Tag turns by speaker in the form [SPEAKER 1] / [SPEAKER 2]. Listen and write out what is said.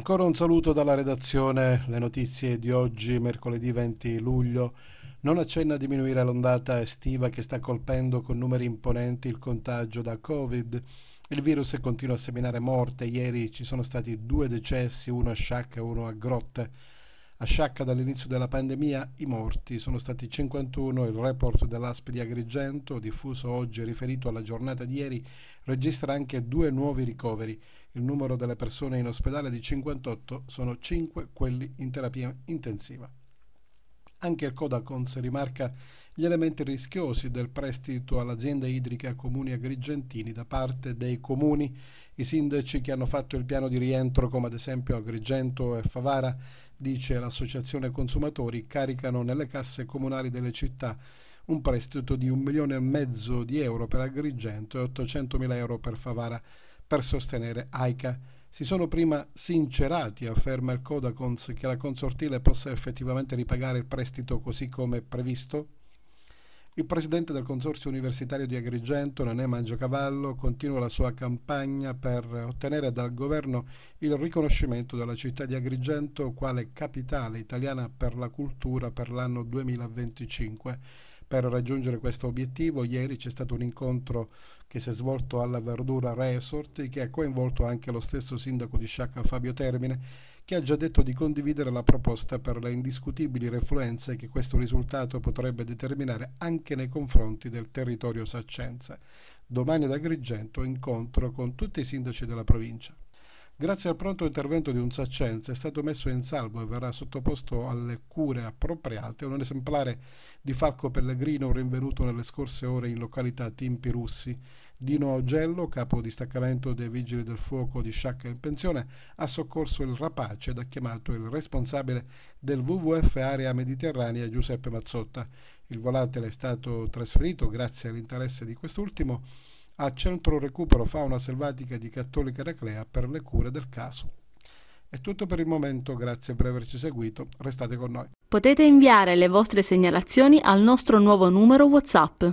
[SPEAKER 1] Ancora un saluto dalla redazione. Le notizie di oggi, mercoledì 20 luglio, non accenna a diminuire l'ondata estiva che sta colpendo con numeri imponenti il contagio da Covid. Il virus continua a seminare morte. Ieri ci sono stati due decessi, uno a Sciacca e uno a Grotte. A Sciacca dall'inizio della pandemia i morti sono stati 51 il report dell'ASP di Agrigento, diffuso oggi e riferito alla giornata di ieri, registra anche due nuovi ricoveri. Il numero delle persone in ospedale è di 58, sono 5 quelli in terapia intensiva. Anche il Codacons rimarca gli elementi rischiosi del prestito all'azienda idrica Comuni Agrigentini da parte dei comuni. I sindaci che hanno fatto il piano di rientro, come ad esempio Agrigento e Favara, dice l'Associazione Consumatori, caricano nelle casse comunali delle città un prestito di un milione e mezzo di euro per Agrigento e 800 mila euro per Favara per sostenere AICA si sono prima sincerati, afferma il Codacons, che la consortile possa effettivamente ripagare il prestito così come previsto? Il presidente del Consorzio Universitario di Agrigento, Nanè Mangiacavallo, continua la sua campagna per ottenere dal governo il riconoscimento della città di Agrigento quale capitale italiana per la cultura per l'anno 2025 per raggiungere questo obiettivo ieri c'è stato un incontro che si è svolto alla Verdura Resort che ha coinvolto anche lo stesso sindaco di Sciacca Fabio Termine che ha già detto di condividere la proposta per le indiscutibili refluenze che questo risultato potrebbe determinare anche nei confronti del territorio saccenza. Domani ad Agrigento incontro con tutti i sindaci della provincia. Grazie al pronto intervento di un saccenza è stato messo in salvo e verrà sottoposto alle cure appropriate un esemplare di falco pellegrino rinvenuto nelle scorse ore in località Timpi Russi. Dino Augello, capo distaccamento dei Vigili del Fuoco di Sciacca in pensione, ha soccorso il rapace ed ha chiamato il responsabile del WWF Area Mediterranea Giuseppe Mazzotta. Il volatile è stato trasferito grazie all'interesse di quest'ultimo a Centro Recupero Fauna Selvatica di Cattolica Recrea per le cure del caso. È tutto per il momento, grazie per averci seguito, restate con noi. Potete inviare le vostre segnalazioni al nostro nuovo numero WhatsApp.